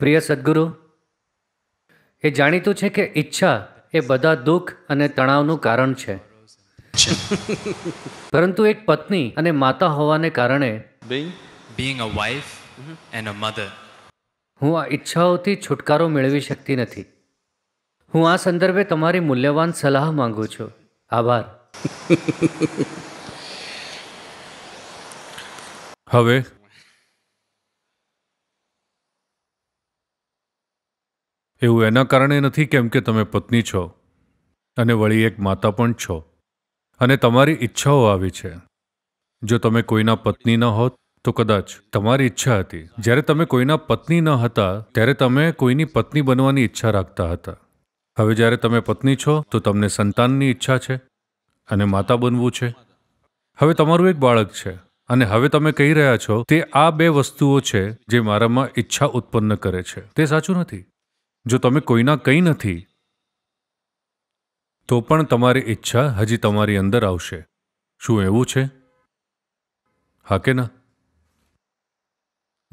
પ્રિય સદગુરુ એ જાણીતું છે કે ઈચ્છા એ બધા દુઃખ અને તણાવનું કારણ છે પરંતુ એક પત્ની અને માતા હોવાને કારણે being a wife and a mother હું આ ઈચ્છાઓથી છુટકારો મેળવી શકતી નથી હું આ સંદર્ભે તમારી મૂલ્યવાન સલાહ માંગુ છું આભાર હવે એવું એના કારણે નથી કેમ કે તમે પત્ની છો અને વળી એક માતા પણ છો અને તમારી ઈચ્છાઓ આવી છે જો તમે કોઈના પત્ની ન હોત તો કદાચ તમારી ઈચ્છા હતી જ્યારે તમે કોઈના પત્ની ન હતા ત્યારે તમે કોઈની પત્ની બનવાની ઈચ્છા રાખતા હતા હવે જ્યારે તમે પત્ની છો તો તમને સંતાનની ઈચ્છા છે અને માતા બનવું છે હવે તમારું એક બાળક છે અને હવે તમે કહી રહ્યા છો તે આ બે વસ્તુઓ છે જે મારામાં ઈચ્છા ઉત્પન્ન કરે છે તે સાચું નથી જો તમે કોઈના કંઈ નથી તો પણ તમારી ઈચ્છા હજી તમારી અંદર આવશે શું એવું છે હા કે ના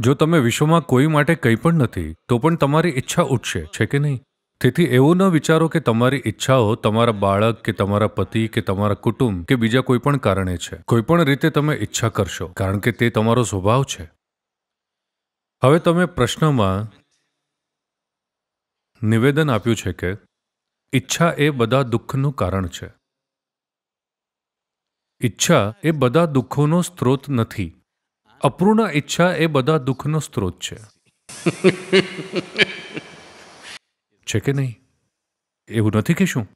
જો તમે વિશ્વમાં કોઈ માટે કંઈ પણ નથી તો પણ તમારી ઈચ્છા ઉઠશે છે કે નહીં તેથી એવું ન વિચારો કે તમારી ઈચ્છાઓ તમારા બાળક કે તમારા પતિ કે તમારા કુટુંબ કે બીજા કોઈ પણ કારણે છે કોઈ પણ રીતે તમે ઈચ્છા કરશો કારણ કે તે તમારો સ્વભાવ છે હવે તમે પ્રશ્નમાં નિવેદન આપ્યું છે કે ઈચ્છા એ બધા દુઃખનું કારણ છે ઈચ્છા એ બધા દુઃખોનો સ્ત્રોત નથી અપૂર્ણ ઈચ્છા એ બધા દુઃખનો સ્ત્રોત છે છે કે નહીં એવું નથી કે શું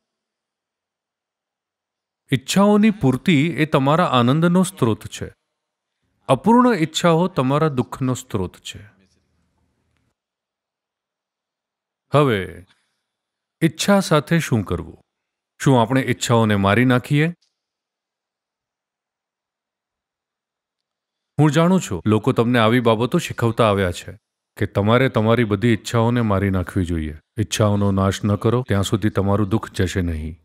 ઈચ્છાઓની પૂર્તિ એ તમારા આનંદનો સ્ત્રોત છે અપૂર્ણ ઈચ્છાઓ તમારા દુઃખનો સ્ત્રોત છે હવે ઈચ્છા સાથે શું કરવું શું આપણે ઈચ્છાઓને મારી નાખીએ હું જાણું છું લોકો તમને આવી બાબતો શીખવતા આવ્યા છે કે તમારે તમારી બધી ઈચ્છાઓને મારી નાખવી જોઈએ ઈચ્છાઓનો નાશ ન કરો ત્યાં સુધી તમારું દુઃખ જશે નહીં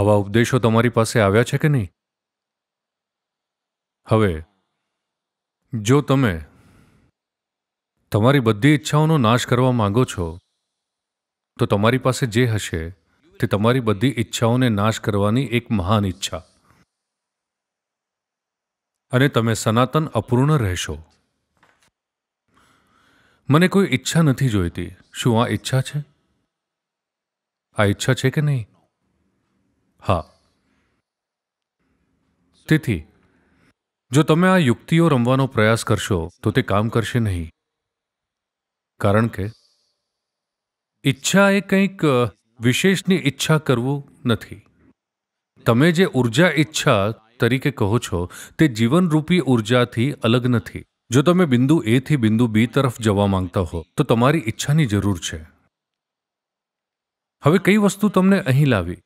આવા ઉપદેશો તમારી પાસે આવ્યા છે કે નહીં હવે જો તમે તમારી બધી ઈચ્છાઓનો નાશ કરવા માંગો છો તો તમારી પાસે જે હશે તે તમારી બધી ઈચ્છાઓને નાશ કરવાની એક મહાન ઈચ્છા અને તમે સનાતન અપૂર્ણ રહેશો મને કોઈ ઈચ્છા નથી જોઈતી શું આ ઈચ્છા છે આ ઈચ્છા છે કે નહીં હા તેથી જો તમે આ યુક્તિઓ રમવાનો પ્રયાસ કરશો તો તે કામ કરશે નહીં કારણ કે ઈચ્છા એ કંઈક વિશેષની ઈચ્છા કરવું નથી તમે જે ઉર્જા ઈચ્છા તરીકે કહો છો તે જીવનરૂપી ઉર્જાથી અલગ નથી જો તમે બિંદુ એ થી બિંદુ બી તરફ જવા માંગતા હો તો તમારી ઈચ્છાની જરૂર છે હવે કઈ વસ્તુ તમને અહીં લાવી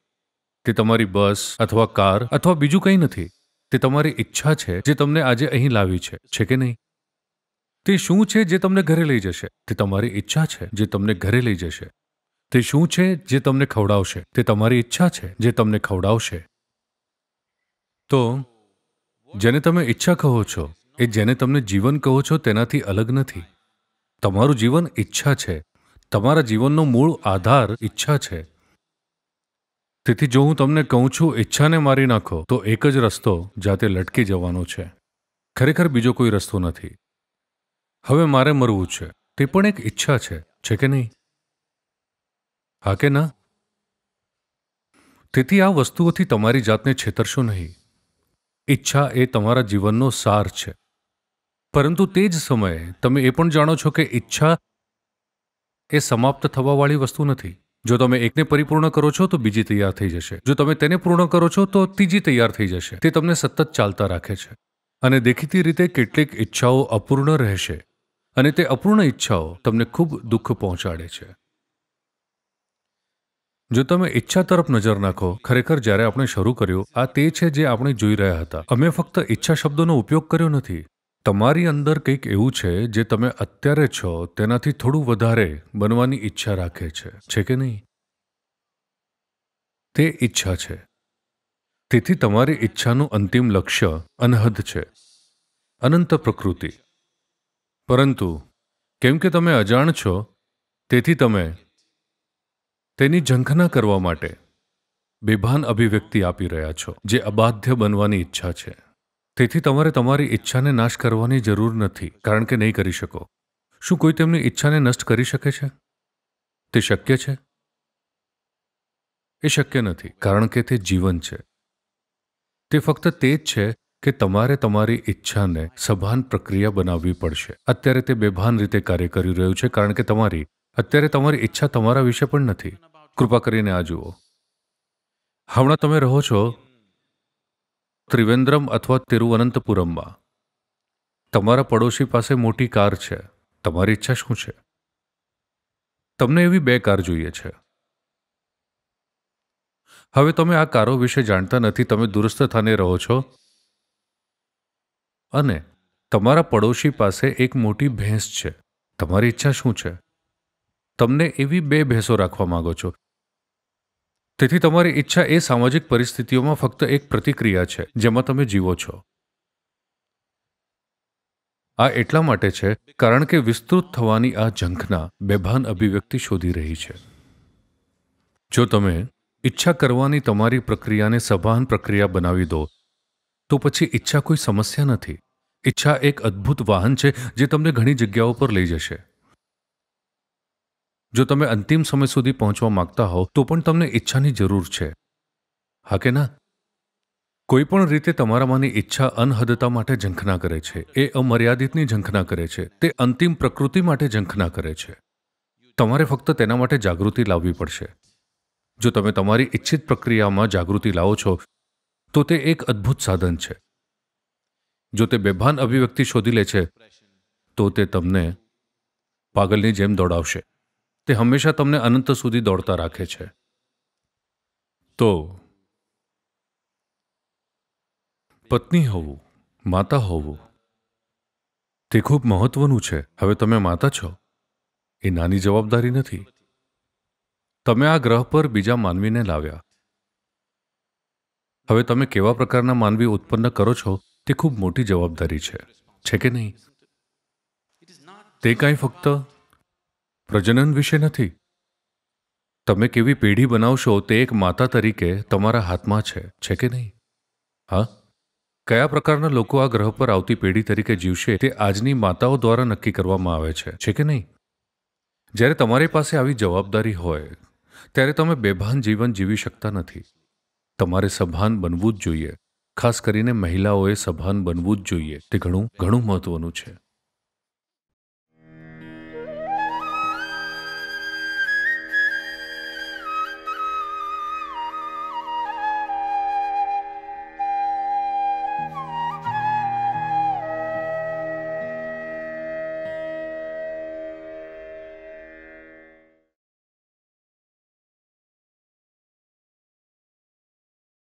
તે તમારી બસ અથવા કાર અથવા બીજું કંઈ નથી તે તમારી ઈચ્છા છે જે તમને આજે અહીં લાવી છે છે કે નહીં તે શું છે જે તમને ઘરે લઈ જશે તે તમારી ઈચ્છા છે જે તમને ઘરે લઈ જશે તે શું છે જે તમને ખવડાવશે તે તમારી ઈચ્છા છે જે તમને ખવડાવશે તો જેને તમે ઈચ્છા કહો છો એ જેને તમને જીવન કહો છો તેનાથી અલગ નથી તમારું જીવન ઈચ્છા છે તમારા જીવનનો મૂળ આધાર ઈચ્છા છે તેથી જો હું તમને કહું છું ઈચ્છાને મારી નાખો તો એક જ રસ્તો જાતે લટકી જવાનો છે ખરેખર બીજો કોઈ રસ્તો નથી હવે મારે મરવું છે તે પણ એક ઈચ્છા છે છે કે નહીં હા કે ના તેથી આ વસ્તુઓથી તમારી જાતને છેતરશો નહીં ઈચ્છા એ તમારા જીવનનો સાર છે પરંતુ તે જ સમયે તમે એ પણ જાણો છો કે ઈચ્છા એ સમાપ્ત થવાવાળી વસ્તુ નથી જો તમે એકને પરિપૂર્ણ કરો છો તો બીજી તૈયાર થઈ જશે જો તમે તેને પૂર્ણ કરો છો તો ત્રીજી તૈયાર થઈ જશે તે તમને સતત ચાલતા રાખે છે અને દેખીતી રીતે કેટલીક ઈચ્છાઓ અપૂર્ણ રહેશે અને તે અપૂર્ણ ઈચ્છાઓ તમને ખૂબ દુઃખ પહોંચાડે છે જો તમે ઈચ્છા તરફ નજર નાખો ખરેખર જ્યારે આપણે શરૂ કર્યું આ તે છે જે આપણે જોઈ રહ્યા હતા અમે ફક્ત ઈચ્છા શબ્દોનો ઉપયોગ કર્યો નથી તમારી અંદર કંઈક એવું છે જે તમે અત્યારે છો તેનાથી થોડું વધારે બનવાની ઈચ્છા રાખે છે છે કે નહીં તે ઈચ્છા છે તેથી તમારી ઈચ્છાનું અંતિમ લક્ષ્ય અનહદ છે અનંત પ્રકૃતિ પરંતુ કેમ કે તમે અજાણ છો તેથી તમે તેની ઝંખના કરવા માટે બેભાન અભિવ્યક્તિ આપી રહ્યા છો જે અબાધ્ય બનવાની ઈચ્છા છે તેથી તમારે તમારી ઈચ્છાને નાશ કરવાની જરૂર નથી કારણ કે નહીં કરી શકો શું કોઈ તેમની ઈચ્છાને નષ્ટ કરી શકે છે તે શક્ય છે એ શક્ય નથી કારણ કે તે જીવન છે તે ફક્ત તે જ છે કે તમારે તમારી ઈચ્છાને સભાન પ્રક્રિયા બનાવવી પડશે અત્યારે તે બેભાન રીતે કાર્ય કરી રહ્યું છે કારણ કે તમારી અત્યારે તમારી ઈચ્છા તમારા વિશે પણ નથી કૃપા કરીને આ જુઓ હમણાં તમે રહો છો ત્રિવેન્દ્રમ અથવા તિરુવનંતપુરમમાં તમારા પડોશી પાસે મોટી કાર છે તમારી ઈચ્છા શું છે તમને એવી બે કાર જોઈએ છે હવે તમે આ કારો વિશે જાણતા નથી તમે દુરસ્ત થાને રહો છો અને તમારા પડોશી પાસે એક મોટી ભેંસ છે તમારી ઈચ્છા શું છે તમને એવી બે ભેંસો રાખવા માંગો છો તેથી તમારી ઈચ્છા એ સામાજિક પરિસ્થિતિઓમાં ફક્ત એક પ્રતિક્રિયા છે જેમાં તમે જીવો છો આ એટલા માટે છે કારણ કે વિસ્તૃત થવાની આ ઝંખના બેભાન અભિવ્યક્તિ શોધી રહી છે જો તમે ઈચ્છા કરવાની તમારી પ્રક્રિયાને સભાન પ્રક્રિયા બનાવી દો તો પછી ઈચ્છા કોઈ સમસ્યા નથી ઈચ્છા એક અદ્ભુત વાહન છે જે તમને ઘણી જગ્યાઓ પર લઈ જશે જો તમે અંતિમ સમય સુધી પહોંચવા માંગતા હો તો પણ તમને ઈચ્છાની જરૂર છે હા કે ના કોઈ પણ રીતે તમારામાંની ઈચ્છા અનહદતા માટે ઝંખના કરે છે એ અમર્યાદિતની ઝંખના કરે છે તે અંતિમ પ્રકૃતિ માટે ઝંખના કરે છે તમારે ફક્ત તેના માટે જાગૃતિ લાવવી પડશે જો તમે તમારી ઈચ્છિત પ્રક્રિયામાં જાગૃતિ લાવો છો તો તે એક અદ્ભુત સાધન છે જો તે બેભાન અભિવ્યક્તિ શોધી લે છે તો તે તમને પાગલની જેમ દોડાવશે તે હંમેશા તમને અનંત સુધી દોડતા રાખે છે તો પત્ની હોવું માતા હોવું તે ખૂબ મહત્વનું છે હવે તમે માતા છો એ નાની જવાબદારી નથી તમે આ ગ્રહ પર બીજા માનવીને લાવ્યા હવે તમે કેવા પ્રકારના માનવી ઉત્પન્ન કરો છો તે ખૂબ મોટી જવાબદારી છે છે કે નહીં તે કાંઈ ફક્ત પ્રજનન વિશે નથી તમે કેવી પેઢી બનાવશો તે એક માતા તરીકે તમારા હાથમાં છે છે કે નહીં હા કયા પ્રકારના લોકો આ ગ્રહ પર આવતી પેઢી તરીકે જીવશે તે આજની માતાઓ દ્વારા નક્કી કરવામાં આવે છે છે કે નહીં જ્યારે તમારી પાસે આવી જવાબદારી હોય ત્યારે તમે બેભાન જીવન જીવી શકતા નથી તમારે સભાન બનવું જ જોઈએ ખાસ કરીને મહિલાઓએ સભાન બનવું જ જોઈએ તે ઘણું ઘણું મહત્વનું છે